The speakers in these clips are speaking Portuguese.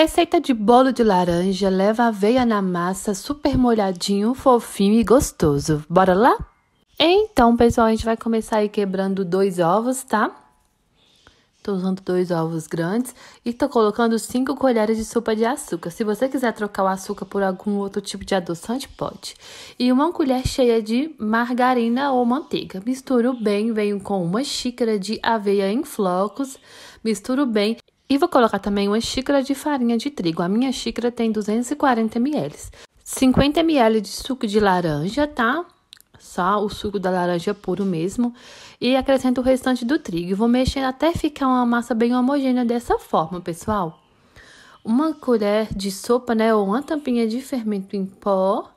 Receita de bolo de laranja leva aveia na massa, super molhadinho, fofinho e gostoso. Bora lá? Então, pessoal, a gente vai começar aí quebrando dois ovos, tá? Tô usando dois ovos grandes e tô colocando cinco colheres de sopa de açúcar. Se você quiser trocar o açúcar por algum outro tipo de adoçante, pode. E uma colher cheia de margarina ou manteiga. Misturo bem, venho com uma xícara de aveia em flocos. Misturo bem e vou colocar também uma xícara de farinha de trigo. A minha xícara tem 240 ml. 50 ml de suco de laranja, tá? Só o suco da laranja puro mesmo. E acrescento o restante do trigo. Vou mexendo até ficar uma massa bem homogênea dessa forma, pessoal. Uma colher de sopa, né? Ou uma tampinha de fermento em pó.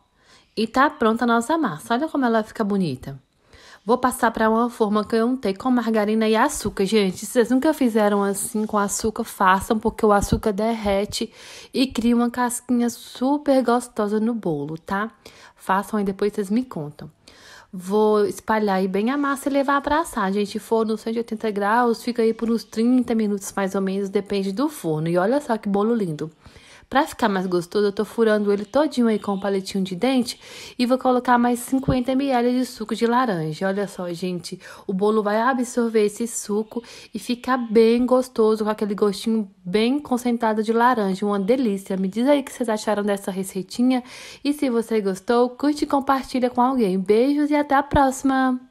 E tá pronta a nossa massa. Olha como ela fica bonita. Vou passar para uma forma que eu untei com margarina e açúcar. Gente, se vocês nunca fizeram assim com açúcar, façam, porque o açúcar derrete e cria uma casquinha super gostosa no bolo, tá? Façam e depois vocês me contam. Vou espalhar aí bem a massa e levar para assar, gente. Forno 180 graus, fica aí por uns 30 minutos mais ou menos, depende do forno. E olha só que bolo lindo. Pra ficar mais gostoso, eu tô furando ele todinho aí com um paletinho de dente e vou colocar mais 50 ml de suco de laranja. Olha só, gente, o bolo vai absorver esse suco e ficar bem gostoso, com aquele gostinho bem concentrado de laranja. Uma delícia. Me diz aí o que vocês acharam dessa receitinha e se você gostou, curte e compartilha com alguém. Beijos e até a próxima!